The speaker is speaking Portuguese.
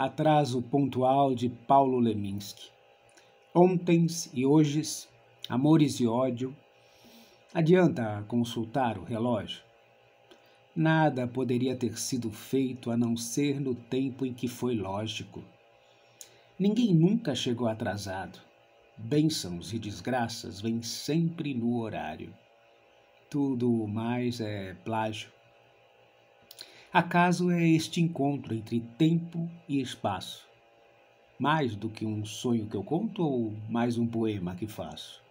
atraso pontual de Paulo Leminski. Ontens e hojes, amores e ódio. Adianta consultar o relógio. Nada poderia ter sido feito a não ser no tempo em que foi lógico. Ninguém nunca chegou atrasado. Bênçãos e desgraças vêm sempre no horário. Tudo mais é plágio. Acaso é este encontro entre tempo e espaço? Mais do que um sonho que eu conto ou mais um poema que faço?